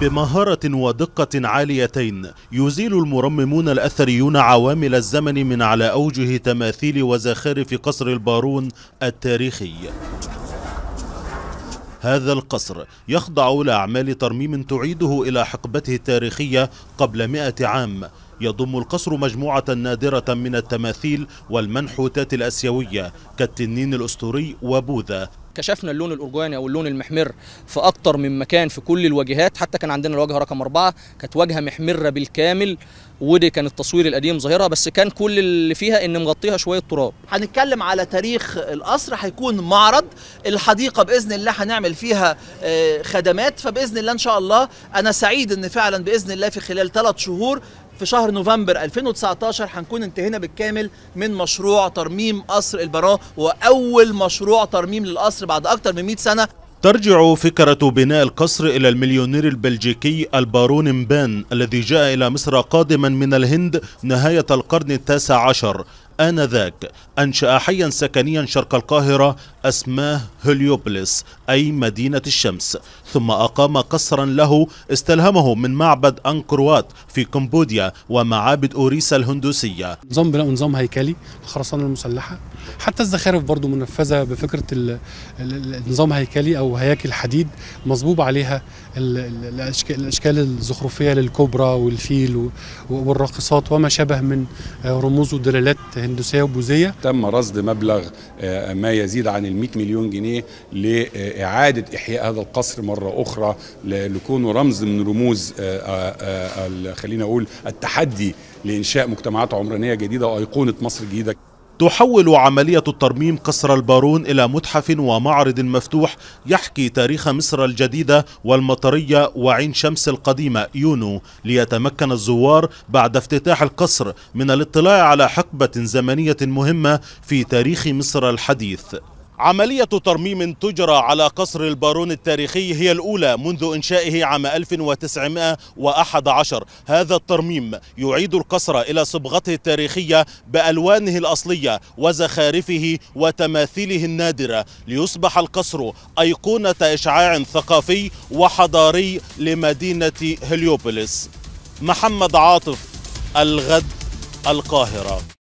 بمهارة ودقة عاليتين يزيل المرممون الأثريون عوامل الزمن من على أوجه تماثيل وزخارف قصر البارون التاريخي هذا القصر يخضع لأعمال ترميم تعيده إلى حقبته التاريخية قبل مئة عام يضم القصر مجموعة نادرة من التماثيل والمنحوتات الأسيوية كالتنين الأسطوري وبوذا كشفنا اللون الأرجواني أو اللون المحمر في أكتر من مكان في كل الواجهات حتى كان عندنا الواجهة رقم أربعة كانت واجهة محمرة بالكامل ودي كان التصوير القديم ظاهرها بس كان كل اللي فيها ان مغطيها شويه تراب هنتكلم على تاريخ القصر هيكون معرض الحديقه باذن الله هنعمل فيها آه، خدمات فباذن الله ان شاء الله انا سعيد ان فعلا باذن الله في خلال ثلاث شهور في شهر نوفمبر 2019 هنكون انتهينا بالكامل من مشروع ترميم قصر البراه واول مشروع ترميم للقصر بعد اكتر من 100 سنه ترجع فكرة بناء القصر إلى المليونير البلجيكي البارون مبان الذي جاء إلى مصر قادما من الهند نهاية القرن التاسع عشر آنذاك أنشأ حيا سكنيا شرق القاهرة اسماه هليوبلس أي مدينة الشمس ثم أقام قصرا له استلهمه من معبد أنكروات في كمبوديا ومعابد أوريسا الهندوسية نظام بناء نظام هيكلي الخرسانة المسلحة حتى الزخارف برضو منفذة بفكرة النظام هيكلي أو هياكل حديد مصبوب عليها الأشكال الزخرفية للكوبرا والفيل والراقصات وما شابه من آه، رموز ودلالات هندوسية وبوذية تم رصد مبلغ آه، ما يزيد عن ال 100 مليون جنيه لاعاده احياء هذا القصر مره اخرى لكونه رمز من رموز آه، آه، آه، خلينا اقول التحدي لانشاء مجتمعات عمرانيه جديده وايقونه مصر الجديده تحول عملية الترميم قصر البارون إلى متحف ومعرض مفتوح يحكي تاريخ مصر الجديدة والمطرية وعين شمس القديمة يونو ليتمكن الزوار بعد افتتاح القصر من الاطلاع على حقبة زمنية مهمة في تاريخ مصر الحديث عملية ترميم تجرى على قصر البارون التاريخي هي الأولى منذ إنشائه عام 1911 هذا الترميم يعيد القصر إلى صبغته التاريخية بألوانه الأصلية وزخارفه وتماثيله النادرة ليصبح القصر أيقونة إشعاع ثقافي وحضاري لمدينة هليوبوليس محمد عاطف الغد القاهرة